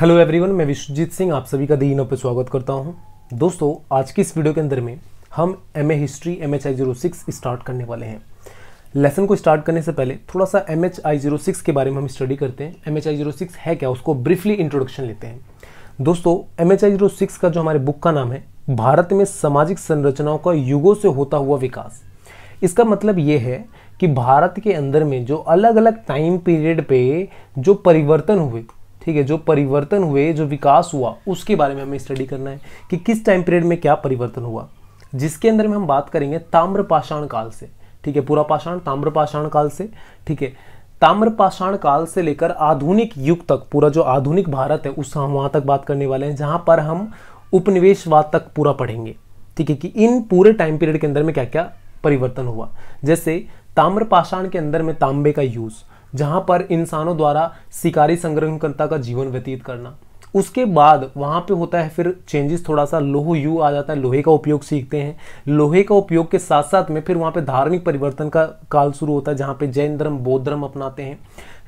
hello everyone मैं विश्वजीत सिंह आप सभी का दिनों पर स्वागत करता हूं दोस्तों आज की इस वीडियो के अंदर में हम M A history M H I zero six start करने वाले हैं लेसन को स्टार्ट करने से पहले थोड़ा सा M H I zero six के बारे में हम स्टडी करते हैं M H I zero six है क्या उसको ब्रीफली इंट्रोडक्शन लेते हैं दोस्तों M H I zero six का जो हमारे बुक का नाम है भारत में सामाजिक संरचनाओं का युगों से होता हुआ विकास इसका मतलब ये है कि भारत के अंदर में जो अलग अलग टाइम पीरियड पे जो परिवर्तन हुए ठीक है जो परिवर्तन हुए जो विकास हुआ उसके बारे में हमें स्टडी करना है कि किस टाइम पीरियड में क्या परिवर्तन हुआ जिसके अंदर में हम बात करेंगे ताम्रपाषाण काल से ठीक है पूरा पाषाण ताम्रपाषाण काल से ठीक है ताम्रपाषाण काल से लेकर आधुनिक युग तक पूरा जो आधुनिक भारत है उस हम वहाँ तक बात करने वाले हैं जहाँ पर हम उपनिवेशवाद तक पूरा पढ़ेंगे ठीक है कि इन पूरे टाइम पीरियड के अंदर में क्या क्या परिवर्तन हुआ जैसे ताम्रपाषाण के अंदर में तांबे का यूज़ जहां पर इंसानों द्वारा शिकारी संग्रहणकर्ता का जीवन व्यतीत करना उसके बाद वहाँ पे होता है फिर चेंजेस थोड़ा सा लोह यू आ जाता है लोहे का उपयोग सीखते हैं लोहे का उपयोग के साथ साथ में फिर वहाँ पे धार्मिक परिवर्तन का काल शुरू होता है जहाँ पे जैन धर्म बौद्ध धर्म अपनाते हैं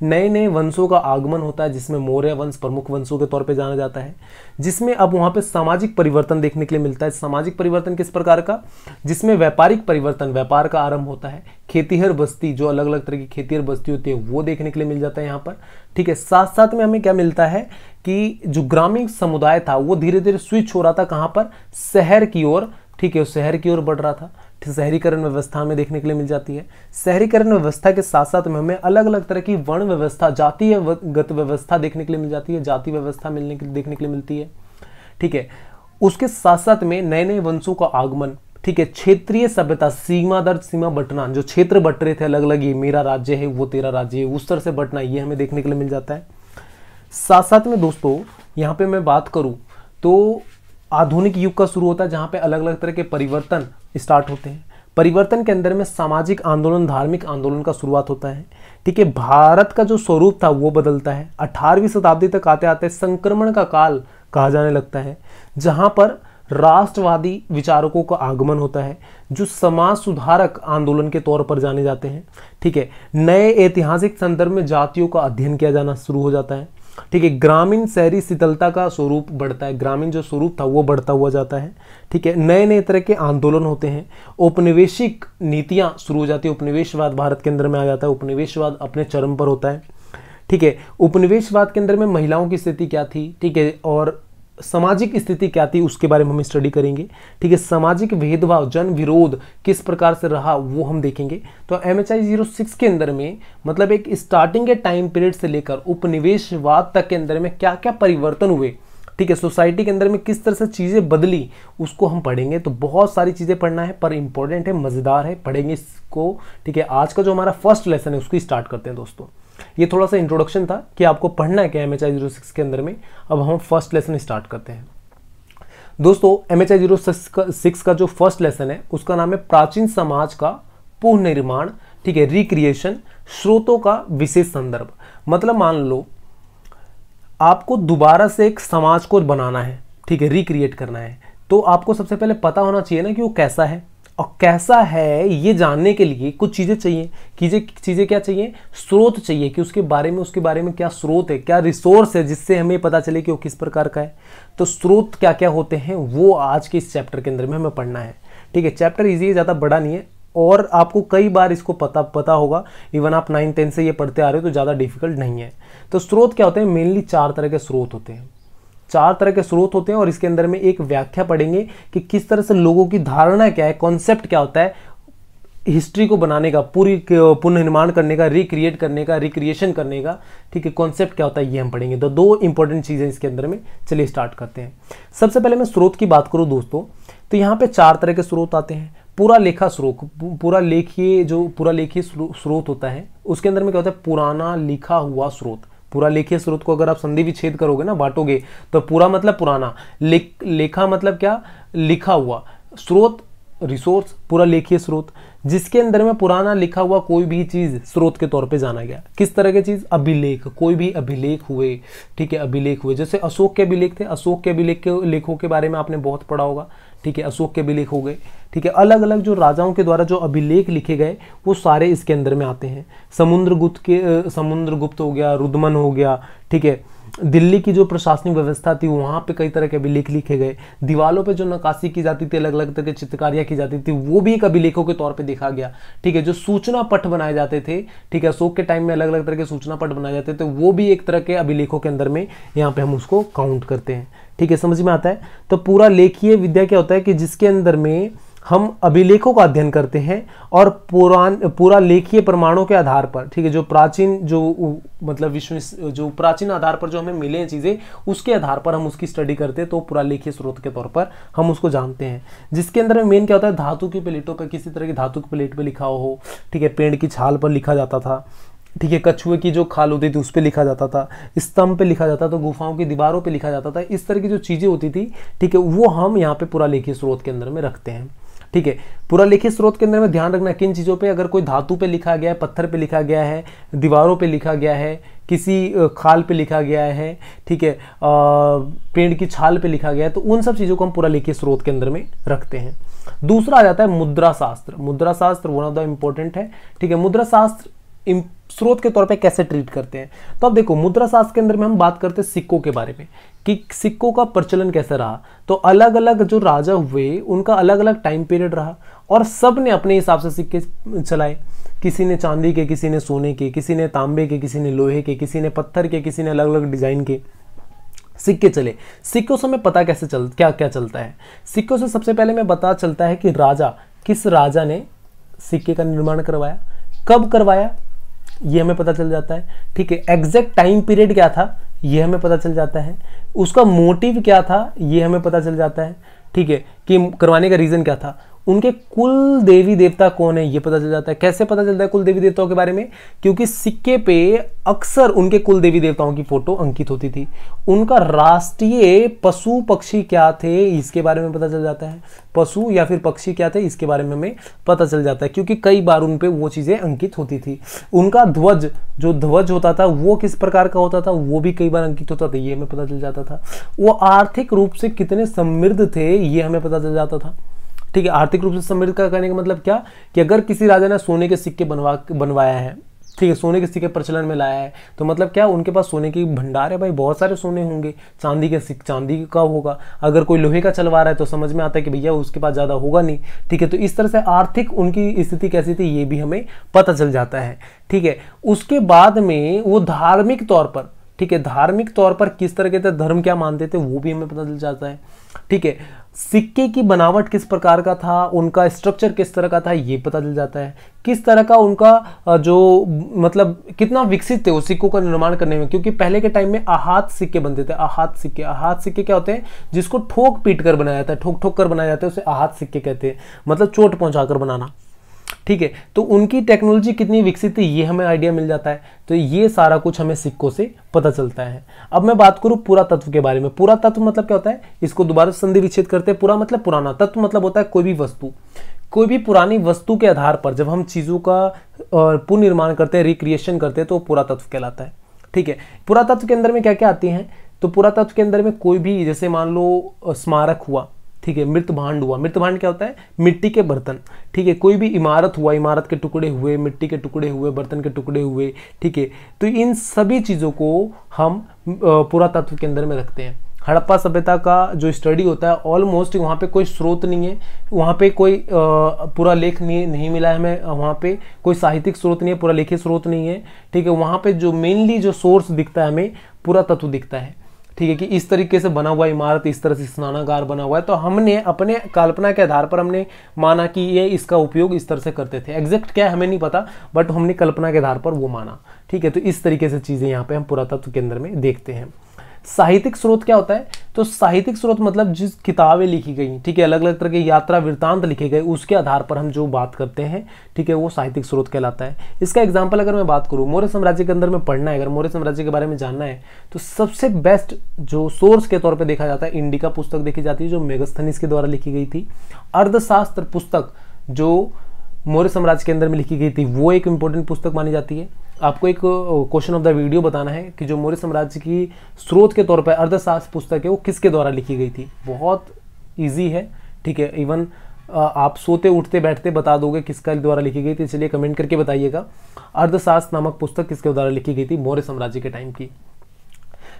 नए नए वंशों का आगमन होता है जिसमें मौर्य वंश प्रमुख वंशों के तौर पे जाना जाता है जिसमें अब वहाँ पे सामाजिक परिवर्तन देखने के लिए मिलता है सामाजिक परिवर्तन किस प्रकार का जिसमें व्यापारिक परिवर्तन व्यापार का आरंभ होता है खेतीहर बस्ती जो अलग अलग तरह की खेतीहर बस्ती होती है वो देखने के लिए मिल जाता है यहाँ पर ठीक है साथ साथ में हमें क्या मिलता है कि जो ग्रामीण समुदाय था वो धीरे धीरे स्विच हो रहा था कहाँ पर शहर की ओर ठीक है शहर की ओर बढ़ रहा था शहरीकरण व्यवस्था में देखने के लिए मिल जाती है शहरीकरण व्यवस्था के साथ साथ में हमें अलग अलग तरह की वर्ण व्यवस्था जातीय गत व्यवस्था देखने के लिए मिल जाती है जाति व्यवस्था मिलने के देखने के लिए मिलती है ठीक है उसके साथ साथ में नए नए वंशों का आगमन ठीक है क्षेत्रीय सभ्यता सीमा दर सीमा बटना जो क्षेत्र बट रहे थे अलग अलग ये मेरा राज्य है वो तेरा राज्य है उस तरह से बटना ये हमें देखने के लिए मिल जाता है साथ साथ में दोस्तों यहाँ पे मैं बात करूँ तो आधुनिक युग का शुरू होता है जहाँ पे अलग अलग तरह के परिवर्तन स्टार्ट होते हैं परिवर्तन के अंदर में सामाजिक आंदोलन धार्मिक आंदोलन का शुरुआत होता है ठीक है भारत का जो स्वरूप था वो बदलता है अठारहवीं शताब्दी तक आते आते संक्रमण का काल कहा जाने लगता है जहाँ पर राष्ट्रवादी विचारकों का आगमन होता है जो समाज सुधारक आंदोलन के तौर पर जाने जाते हैं ठीक है नए ऐतिहासिक संदर्भ में जातियों का अध्ययन किया जाना शुरू हो जाता है ठीक है ग्रामीण शहरी शीतलता का स्वरूप बढ़ता है ग्रामीण जो स्वरूप था वो बढ़ता हुआ जाता है ठीक है नए नए तरह के आंदोलन होते हैं औपनिवेशिक नीतियाँ शुरू हो जाती है उपनिवेशवाद भारत के अंदर में आ जाता है उपनिवेशवाद अपने चरम पर होता है ठीक है उपनिवेशवाद के अंदर में महिलाओं की स्थिति क्या थी ठीक है और सामाजिक स्थिति क्या थी उसके बारे में हम स्टडी करेंगे ठीक है सामाजिक भेदभाव जन विरोध किस प्रकार से रहा वो हम देखेंगे तो M H I zero six के अंदर में मतलब एक स्टार्टिंग के टाइम पीरियड से लेकर उपनिवेशवाद तक के अंदर में क्या क्या परिवर्तन हुए ठीक है सोसाइटी के अंदर में किस तरह से चीज़ें बदली उसको हम पढ़ेंगे तो बहुत सारी चीज़ें पढ़ना है पर इंपॉर्टेंट है मज़ेदार है पढ़ेंगे इसको ठीक है आज का जो हमारा फर्स्ट लेसन है उसको स्टार्ट करते हैं दोस्तों ये थोड़ा सा इंट्रोडक्शन था कि आपको पढ़ना है क्या M H I zero six के अंदर में अब हम फर्स्ट लेसन स्टार्ट करते हैं दोस्तों M H I zero six का जो फर्स्ट लेसन है उसका नाम है प्राचीन समाज का पुनर्निर्माण ठीक है रिक्रिएशन स्रोतों का विशेष संदर्भ मतलब मान लो आपको दोबारा से एक समाज को बनाना है ठीक है रिक्रिएट करना है तो आपको सबसे पहले पता होना चाहिए ना कि वो कैसा है और कैसा है ये जानने के लिए कुछ चीज़ें चाहिए चीज़ें चीज़ें क्या चाहिए स्रोत चाहिए कि उसके बारे में उसके बारे में क्या स्रोत है क्या रिसोर्स है जिससे हमें पता चले कि वो किस प्रकार का है तो स्रोत क्या क्या होते हैं वो आज के इस चैप्टर के अंदर में हमें पढ़ना है ठीक है चैप्टर इजी है ज़्यादा बड़ा नहीं है और आपको कई बार इसको पता पता होगा इवन आप नाइन टेन से ये पढ़ते आ रहे हो तो ज़्यादा डिफिकल्ट नहीं है तो स्रोत क्या होते हैं मेनली चार तरह के स्रोत होते हैं चार तरह के स्रोत होते हैं और इसके अंदर में एक व्याख्या पढ़ेंगे कि किस तरह से लोगों की धारणा क्या है कॉन्सेप्ट क्या होता है हिस्ट्री को बनाने का पूरी पुनर्निर्माण करने का रिक्रिएट करने का रिक्रिएशन करने का ठीक है कॉन्सेप्ट क्या होता है ये हम पढ़ेंगे तो दो इंपॉर्टेंट चीज़ें इसके अंदर में चलिए स्टार्ट करते हैं सबसे पहले मैं स्रोत की बात करूँ दोस्तों तो यहाँ पे चार तरह के स्रोत आते हैं पूरा लेखा स्रोत पूरा लेखिए जो पूरा लेखीय स्रोत होता है उसके अंदर में क्या होता है पुराना लिखा हुआ स्रोत पूरा लेखीय स्रोत को अगर आप संधि विच्छेद करोगे ना बांटोगे तो पूरा मतलब पुराना ले, लेखा मतलब क्या लिखा हुआ स्रोत रिसोर्स पूरा लेखीय स्रोत जिसके अंदर में पुराना लिखा हुआ कोई भी चीज़ स्रोत के तौर पे जाना गया किस तरह की चीज़ अभिलेख कोई भी अभिलेख हुए ठीक है अभिलेख हुए जैसे अशोक के अभिलेख थे अशोक के अभिलेख के लेखों के बारे में आपने बहुत पढ़ा होगा ठीक है अशोक के अभिलेख हो गए ठीक है अलग अलग जो राजाओं के द्वारा जो अभिलेख लिखे गए वो सारे इसके अंदर में आते हैं समुद्रगुप्त के समुद्रगुप्त हो गया रुद्रमन हो गया ठीक है दिल्ली की जो प्रशासनिक व्यवस्था थी वहाँ पे कई तरह के अभिलेख लिखे गए दीवालों पे जो नक्काशी की जाती थी अलग अलग तरह की चित्रकारियाँ की जाती थी वो भी एक अभिलेखों के तौर पे देखा गया ठीक है जो सूचना पट बनाए जाते थे ठीक है अशोक के टाइम में अलग अलग तरह के सूचना पट बनाए जाते थे वो भी एक तरह के अभिलेखों के अंदर में यहाँ पर हम उसको काउंट करते हैं ठीक है समझ में आता है तो पूरा लेखीय विद्या क्या होता है कि जिसके अंदर में हम अभिलेखों का अध्ययन करते हैं और पुरान पूरा लेखीय प्रमाणों के आधार पर ठीक है जो प्राचीन जो मतलब विश्व जो प्राचीन आधार पर जो हमें मिले हैं चीज़ें उसके आधार पर हम उसकी स्टडी करते हैं तो पूरा लेखीय स्रोत के तौर पर हम उसको जानते हैं जिसके अंदर में मेन क्या होता है धातु की प्लेटों पर किसी तरह की धातु की प्लेट पर लिखा हो ठीक है पेड़ की छाल पर लिखा जाता था ठीक है कछुए की जो खाल होती थी उस पर लिखा जाता था स्तंभ पे लिखा जाता था तो गुफाओं की दीवारों पे लिखा जाता था इस तरह की जो चीज़ें होती थी ठीक है वो हम यहाँ पे पूरा लेखी स्रोत के अंदर में रखते हैं ठीक है पूरा लिखित स्रोत के अंदर में ध्यान रखना किन चीज़ों पे अगर कोई धातु पे लिखा गया है पत्थर पे लिखा गया है दीवारों पे लिखा गया है किसी खाल पे लिखा गया है ठीक है पेड़ की छाल पे लिखा गया है तो उन सब चीज़ों को हम पूरा लिखित स्रोत के अंदर में रखते हैं दूसरा आ जाता है मुद्रा शास्त्र मुद्रा शास्त्र वन ऑफ द इम्पोर्टेंट है ठीक है मुद्रा शास्त्र स्रोत के तौर पे कैसे ट्रीट करते हैं तो अब देखो मुद्रा शास्त्र के अंदर में हम बात करते हैं सिक्कों के बारे में कि सिक्कों का प्रचलन कैसे रहा तो अलग अलग जो राजा हुए उनका अलग अलग टाइम पीरियड रहा और सब ने अपने हिसाब से सिक्के चलाए किसी ने चांदी के किसी ने सोने के किसी ने तांबे के किसी ने लोहे के किसी ने पत्थर के किसी ने अलग अलग डिज़ाइन के सिक्के चले सिक्कों से हमें पता कैसे चल क्या क्या चलता है सिक्कों से सबसे पहले मैं बता चलता है कि राजा किस राजा ने सिक्के का निर्माण करवाया कब करवाया ये हमें पता चल जाता है ठीक है एग्जैक्ट टाइम पीरियड क्या था ये हमें पता चल जाता है उसका मोटिव क्या था ये हमें पता चल जाता है ठीक है कि करवाने का रीज़न क्या था उनके कुल देवी देवता कौन है ये पता चल जाता है कैसे पता चलता है कुल देवी देवताओं के बारे में क्योंकि सिक्के पे अक्सर उनके कुल देवी देवताओं की फोटो अंकित होती थी उनका राष्ट्रीय पशु पक्षी क्या थे इसके बारे में पता चल जाता है पशु या फिर पक्षी क्या थे इसके बारे में हमें पता चल जाता है क्योंकि कई बार उन पर वो चीज़ें अंकित होती थी उनका ध्वज जो ध्वज होता था वो किस प्रकार का होता था वो भी कई बार अंकित होता था ये हमें पता चल जाता था वो आर्थिक रूप से कितने समृद्ध थे ये हमें पता चल जाता था ठीक है आर्थिक रूप से समृद्ध करने का मतलब क्या कि अगर किसी राजा ने सोने के सिक्के बनवा बनवाया है ठीक है सोने के सिक्के प्रचलन में लाया है तो मतलब क्या उनके पास सोने की भंडार है भाई बहुत सारे सोने होंगे चांदी के सिक्के चांदी का होगा अगर कोई लोहे का चलवा रहा है तो समझ में आता है कि भैया उसके पास ज़्यादा होगा नहीं ठीक है तो इस तरह से आर्थिक उनकी स्थिति कैसी थी ये भी हमें पता चल जाता है ठीक है उसके बाद में वो धार्मिक तौर पर ठीक है धार्मिक तौर पर किस तरह के धर्म क्या मानते थे वो भी हमें पता चल जाता है ठीक है सिक्के की बनावट किस प्रकार का था उनका स्ट्रक्चर किस तरह का था ये पता चल जाता है किस तरह का उनका जो मतलब कितना विकसित थे उस सिक्कों का निर्माण करने में क्योंकि पहले के टाइम में आहात सिक्के बनते थे आहात सिक्के आहात सिक्के क्या होते हैं जिसको ठोक पीट कर बनाया जाता है ठोक ठोक कर बनाया जाता है उसे आहात सिक्के कहते हैं मतलब चोट पहुंचा कर बनाना ठीक है तो उनकी टेक्नोलॉजी कितनी विकसित थी ये हमें आइडिया मिल जाता है तो ये सारा कुछ हमें सिक्कों से पता चलता है अब मैं बात करूँ पूरा तत्व के बारे में पूरा तत्व मतलब क्या होता है इसको दोबारा संधि विच्छेद करते हैं पूरा मतलब पुराना तत्व मतलब होता है कोई भी वस्तु कोई भी पुरानी वस्तु के आधार पर जब हम चीज़ों का पुनर्निर्माण करते हैं रिक्रिएशन करते हैं तो पूरा तत्व कहलाता है ठीक है पुरातत्व के अंदर में क्या क्या आती हैं तो पुरातत्व के अंदर में कोई भी जैसे मान लो स्मारक हुआ ठीक है मृत भांड हुआ मृत भांड क्या होता है मिट्टी के बर्तन ठीक है कोई भी इमारत हुआ इमारत के टुकड़े हुए मिट्टी के टुकड़े हुए बर्तन के टुकड़े हुए ठीक है तो इन सभी चीज़ों को हम पुरातत्व के अंदर में रखते हैं हड़प्पा सभ्यता का जो स्टडी होता है ऑलमोस्ट वहाँ पे कोई स्रोत नहीं है वहाँ पे कोई पूरा लेख नहीं नहीं मिला है हमें वहाँ पे कोई साहित्यिक स्रोत नहीं है पूरा लेखित स्रोत नहीं है ठीक है वहाँ पे जो मेनली जो सोर्स दिखता है हमें पूरा तत्व दिखता है ठीक है कि इस तरीके से बना हुआ इमारत इस तरह से स्नानागार बना हुआ है तो हमने अपने कल्पना के आधार पर हमने माना कि ये इसका उपयोग इस तरह से करते थे एग्जैक्ट क्या है हमें नहीं पता बट हमने कल्पना के आधार पर वो माना ठीक है तो इस तरीके से चीज़ें यहाँ पर हम पुरातत्व केंद्र में देखते हैं साहित्यिक स्रोत क्या होता है तो साहित्यिक स्रोत मतलब जिस किताबें लिखी गई ठीक है अलग अलग तरह के यात्रा वृत्तांत लिखे गए उसके आधार पर हम जो बात करते हैं ठीक है वो साहित्यिक स्रोत कहलाता है इसका एग्जाम्पल अगर मैं बात करूँ मौर्य साम्राज्य के अंदर में पढ़ना है अगर मौर्य साम्राज्य के बारे में जानना है तो सबसे बेस्ट जो सोर्स के तौर पर देखा जाता है इंडिका पुस्तक देखी जाती है जो मेगस्थनिस के द्वारा लिखी गई थी अर्धशास्त्र पुस्तक जो मौर्य साम्राज्य के अंदर में लिखी गई थी वो एक इंपॉर्टेंट पुस्तक मानी जाती है आपको एक क्वेश्चन ऑफ द वीडियो बताना है कि जो मौर्य साम्राज्य की स्रोत के तौर पर अर्धशास्त्र पुस्तक है वो किसके द्वारा लिखी गई थी बहुत ईजी है ठीक है इवन आप सोते उठते बैठते बता दोगे किसका द्वारा लिखी गई थी इसलिए कमेंट करके बताइएगा अर्धशास्त्र नामक पुस्तक किसके द्वारा लिखी गई थी मौर्य साम्राज्य के टाइम की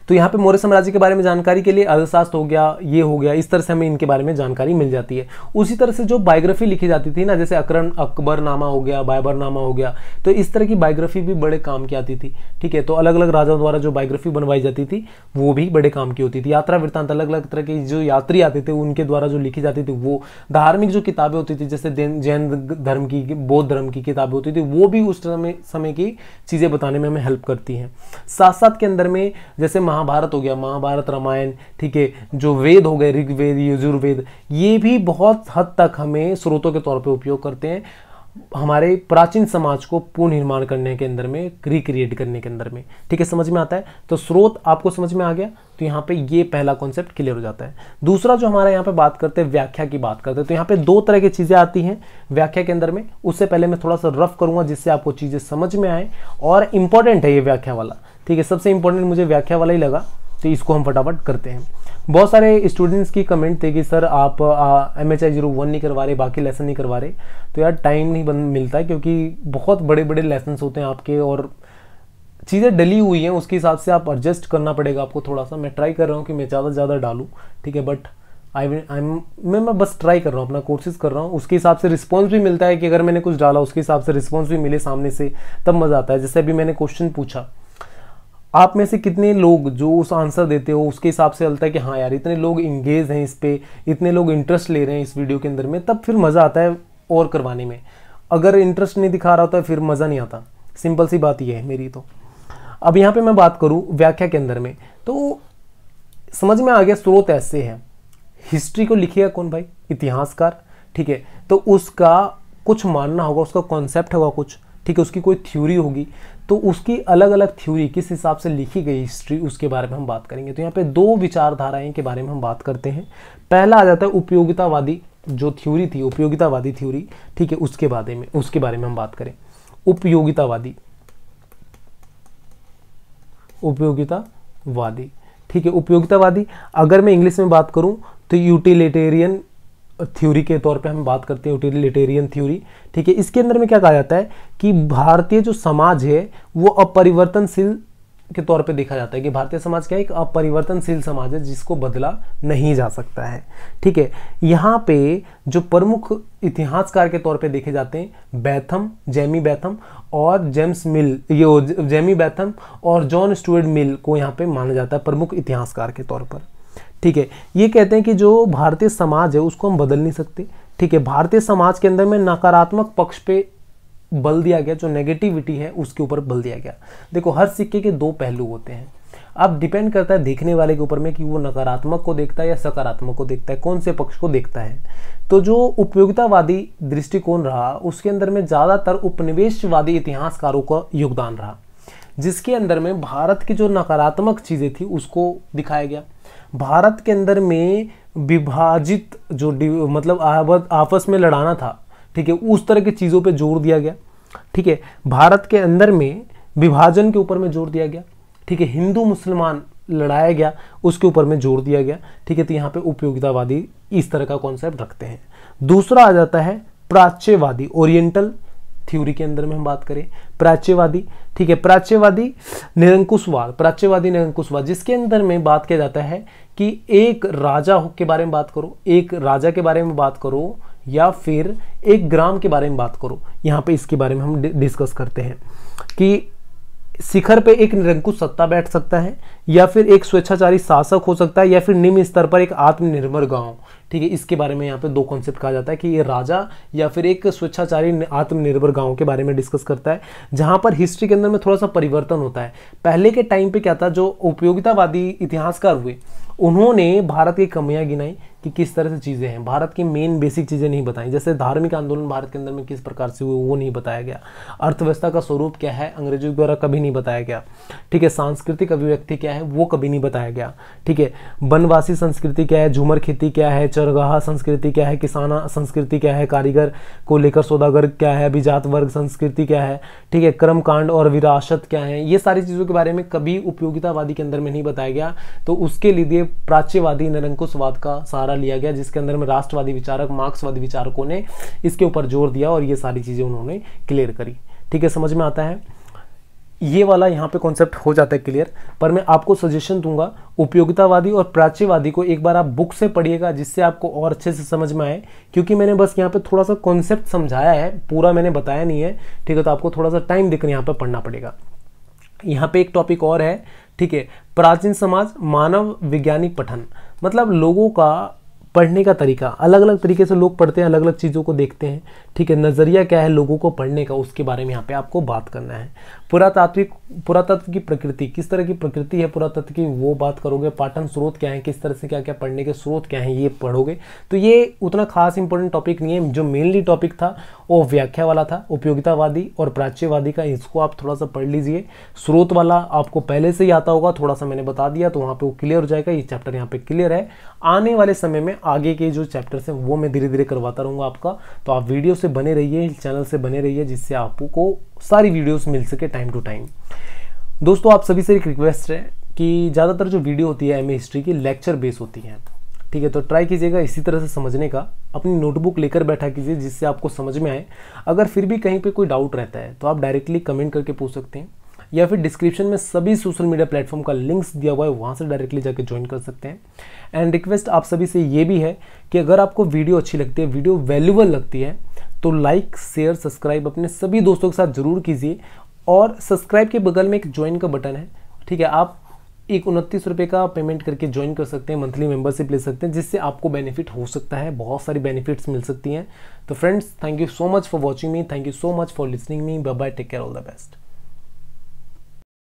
तो यहाँ पे मौर्य साम्राज्य के बारे में जानकारी के लिए अर्थशास्त्र हो गया ये हो गया इस तरह से हमें इनके बारे में जानकारी मिल जाती है उसी तरह से जो बायोग्राफी लिखी जाती थी ना जैसे अकरण अकबर नामा हो गया बायबर नामा हो गया तो इस तरह की बायोग्राफी भी बड़े काम की आती थी ठीक है तो अलग अलग राजाओं द्वारा जो बायोग्राफी बनवाई जाती थी वो भी बड़े काम की होती थी यात्रा वृत्तांत अलग अलग तरह के जो यात्री आते थे उनके द्वारा जो लिखी जाती थी वो धार्मिक जो किताबें होती थी जैसे जैन धर्म की बौद्ध धर्म की किताबें होती थी वो भी उस समय समय की चीज़ें बताने में हमें हेल्प करती हैं साथ साथ के अंदर में जैसे महाभारत हो गया महाभारत रामायण ठीक है जो वेद हो गए ऋग्वेद यजुर्वेद ये भी बहुत हद तक हमें स्रोतों के तौर पे उपयोग करते हैं हमारे प्राचीन समाज को निर्माण करने के अंदर में रिक्रिएट करने के अंदर में ठीक है समझ में आता है तो स्रोत आपको समझ में आ गया तो यहाँ पे ये पहला कॉन्सेप्ट क्लियर हो जाता है दूसरा जो हमारा यहाँ पे बात करते हैं व्याख्या की बात करते हैं तो यहाँ पे दो तरह की चीज़ें आती हैं व्याख्या के अंदर में उससे पहले मैं थोड़ा सा रफ करूँगा जिससे आपको चीज़ें समझ में आए और इंपॉर्टेंट है ये व्याख्या वाला ठीक है सबसे इम्पोर्टेंट मुझे व्याख्या वाला ही लगा तो इसको हम फटाफट करते हैं बहुत सारे स्टूडेंट्स की कमेंट थे कि सर आप M H I zero one नहीं करवा रहे बाकी लेसन नहीं करवा रहे तो यार टाइम नहीं बन मिलता है क्योंकि बहुत बड़े बड़े लेसन्स होते हैं आपके और चीज़ें डली हुई हैं उसके हिसाब से आप एडजस्ट करना पड़ेगा आपको थोड़ा सा मैं ट्राई कर रहा हूँ कि मैं ज़्यादा से ज़्यादा डालूँ ठीक है बट आई आई मैं मैं बस ट्राई कर रहा हूँ अपना कोर्सेज कर रहा हूँ उसके हिसाब से रिस्पॉन्स भी मिलता है कि अगर मैंने कुछ डाला उसके हिसाब से रिस्पॉन्स भी मिले सामने से तब मज़ा आता है जैसे अभी मैंने क्वेश्चन पूछा आप में से कितने लोग जो उस आंसर देते हो उसके हिसाब से चलता है कि हाँ यार इतने लोग इंगेज हैं इस पर इतने लोग इंटरेस्ट ले रहे हैं इस वीडियो के अंदर में तब फिर मज़ा आता है और करवाने में अगर इंटरेस्ट नहीं दिखा रहा होता है फिर मज़ा नहीं आता सिंपल सी बात यह है मेरी तो अब यहाँ पर मैं बात करूँ व्याख्या के अंदर में तो समझ में आ गया स्रोत ऐसे है हिस्ट्री को लिखेगा कौन भाई इतिहासकार ठीक है तो उसका कुछ मानना होगा उसका कॉन्सेप्ट होगा कुछ ठीक है उसकी कोई थ्योरी होगी तो उसकी अलग अलग थ्योरी किस हिसाब से लिखी गई हिस्ट्री उसके बारे में हम बात करेंगे तो यहाँ पे दो विचारधाराएं के बारे में हम बात करते हैं पहला आ जाता है उपयोगितावादी जो थ्योरी थी उपयोगितावादी थ्योरी ठीक है उसके बारे में उसके बारे में हम बात करें उपयोगितावादी उपयोगितावादी ठीक है उपयोगितावादी अगर मैं इंग्लिश में बात करूं तो यूटिलिटेरियन थ्योरी के तौर पे हम बात करते हैं यूटिलिटेरियन थ्योरी ठीक है इसके अंदर में क्या कहा जाता है कि भारतीय जो समाज है वो अपरिवर्तनशील के तौर पे देखा जाता है कि भारतीय समाज क्या है एक अपरिवर्तनशील समाज है जिसको बदला नहीं जा सकता है ठीक है यहाँ पे जो प्रमुख इतिहासकार के तौर पे देखे जाते हैं बैथम जेमी बैथम और जेम्स मिल ये जेमी बैथम और जॉन स्टूअर्ट मिल को यहाँ पे माना जाता है प्रमुख इतिहासकार के तौर पर ठीक है ये कहते हैं कि जो भारतीय समाज है उसको हम बदल नहीं सकते ठीक है भारतीय समाज के अंदर में नकारात्मक पक्ष पे बल दिया गया जो नेगेटिविटी है उसके ऊपर बल दिया गया देखो हर सिक्के के दो पहलू होते हैं अब डिपेंड करता है देखने वाले के ऊपर में कि वो नकारात्मक को देखता है या सकारात्मक को देखता है कौन से पक्ष को देखता है तो जो उपयोगितावादी दृष्टिकोण रहा उसके अंदर में ज़्यादातर उपनिवेशवादी इतिहासकारों का योगदान रहा जिसके अंदर में भारत की जो नकारात्मक चीज़ें थी उसको दिखाया गया भारत के अंदर में विभाजित जो मतलब आपस में लड़ाना था ठीक है उस तरह की चीज़ों पे जोर दिया गया ठीक है भारत के अंदर में विभाजन के ऊपर में जोर दिया गया ठीक है हिंदू मुसलमान लड़ाया गया उसके ऊपर में जोर दिया गया ठीक है तो यहाँ पे उपयोगितावादी इस तरह का कॉन्सेप्ट रखते हैं दूसरा आ जाता है प्राच्यवादी ओरिएंटल थ्योरी के अंदर में हम बात करें प्राच्यवादी ठीक है प्राच्यवादी निरंकुशवाद प्राच्यवादी निरंकुशवाद जिसके अंदर में बात किया जाता है कि एक राजा के बारे में बात करो एक राजा के बारे में बात करो या फिर एक ग्राम के बारे में बात करो यहाँ पे इसके बारे में हम डिस्कस करते हैं कि शिखर पे एक निरंकुश सत्ता बैठ सकता है या फिर एक स्वेच्छाचारी शासक हो सकता है या फिर निम्न स्तर पर एक आत्मनिर्भर गांव ठीक है इसके बारे में यहाँ पे दो कॉन्सेप्ट कहा जाता है कि ये राजा या फिर एक स्वेच्छाचारी आत्मनिर्भर गाँव के बारे में डिस्कस करता है जहाँ पर हिस्ट्री के अंदर में थोड़ा सा परिवर्तन होता है पहले के टाइम पर क्या था जो उपयोगितावादी इतिहासकार हुए उन्होंने भारत की कमियाँ गिनाई कि किस तरह से चीज़ें हैं भारत की मेन बेसिक चीज़ें नहीं बताई जैसे धार्मिक आंदोलन भारत के अंदर में किस प्रकार से हुए वो नहीं बताया गया अर्थव्यवस्था का स्वरूप क्या है अंग्रेजों द्वारा कभी नहीं बताया गया ठीक है सांस्कृतिक अभिव्यक्ति क्या है वो कभी नहीं बताया गया ठीक है वनवासी संस्कृति क्या है झूमर खेती क्या है चरगाहा संस्कृति क्या है किसाना संस्कृति क्या है कारीगर को लेकर सौदागर क्या है अभिजात वर्ग संस्कृति क्या है ठीक है कर्म कांड और विरासत क्या है ये सारी चीज़ों के बारे में कभी उपयोगितावादी के अंदर में नहीं बताया गया तो उसके लिए प्राच्यवादी निरंकुशवाद का सहारा लिया गया जिसके अंदर में राष्ट्रवादी विचारक मार्क्सवादी विचारकों ने इसके ऊपर जोर दिया और ये सारी चीज़ें उन्होंने क्लियर करी ठीक है समझ में आता है ये वाला यहाँ पे कॉन्सेप्ट हो जाता है क्लियर पर मैं आपको सजेशन दूंगा उपयोगितावादी और प्राच्यवादी को एक बार आप बुक से पढ़िएगा जिससे आपको और अच्छे से समझ में आए क्योंकि मैंने बस यहाँ पे थोड़ा सा कॉन्सेप्ट समझाया है पूरा मैंने बताया नहीं है ठीक है तो आपको थोड़ा सा टाइम देकर यहाँ पर पढ़ना पड़ेगा यहाँ पे एक टॉपिक और है ठीक है प्राचीन समाज मानव वैज्ञानिक पठन मतलब लोगों का पढ़ने का तरीका अलग अलग तरीके से लोग पढ़ते हैं अलग अलग चीज़ों को देखते हैं ठीक है नज़रिया क्या है लोगों को पढ़ने का उसके बारे में यहाँ पे आपको बात करना है पुरातात्विक पुरातत्व की प्रकृति किस तरह की प्रकृति है पुरातत्व की वो बात करोगे पाठन स्रोत क्या है किस तरह से क्या क्या पढ़ने के स्रोत क्या हैं ये पढ़ोगे तो ये उतना खास इंपॉर्टेंट टॉपिक नहीं है जो मेनली टॉपिक था वो व्याख्या वाला था उपयोगितावादी और प्राच्यवादी का इसको आप थोड़ा सा पढ़ लीजिए स्रोत वाला आपको पहले से ही आता होगा थोड़ा सा मैंने बता दिया तो वहाँ पर वो क्लियर हो जाएगा ये चैप्टर यहाँ पर क्लियर है आने वाले समय में आगे के जो चैप्टर्स हैं वो मैं धीरे धीरे करवाता रहूँगा आपका तो आप वीडियो से बने रहिए चैनल से बने रहिए जिससे आपको सारी वीडियोस मिल सके टाइम टू टाइम दोस्तों आप सभी से एक रिक्वेस्ट है कि ज़्यादातर जो वीडियो होती है एम हिस्ट्री की लेक्चर बेस होती है ठीक है तो ट्राई कीजिएगा इसी तरह से समझने का अपनी नोटबुक लेकर बैठा कीजिए जिससे आपको समझ में आए अगर फिर भी कहीं पर कोई डाउट रहता है तो आप डायरेक्टली कमेंट करके पूछ सकते हैं या फिर डिस्क्रिप्शन में सभी सोशल मीडिया प्लेटफॉर्म का लिंक्स दिया हुआ है वहाँ से डायरेक्टली जाके ज्वाइन कर सकते हैं एंड रिक्वेस्ट आप सभी से ये भी है कि अगर आपको वीडियो अच्छी लगती है वीडियो वैल्यूबल लगती है तो लाइक शेयर सब्सक्राइब अपने सभी दोस्तों के साथ जरूर कीजिए और सब्सक्राइब के बगल में एक ज्वाइन का बटन है ठीक है आप एक उनतीस रुपये का पेमेंट करके ज्वाइन कर सकते हैं मंथली मेंबरशिप ले सकते हैं जिससे आपको बेनिफिट हो सकता है बहुत सारी बेनिफिट्स मिल सकती हैं तो friends thank you so much for watching me thank you so much for listening me bye bye take care all the best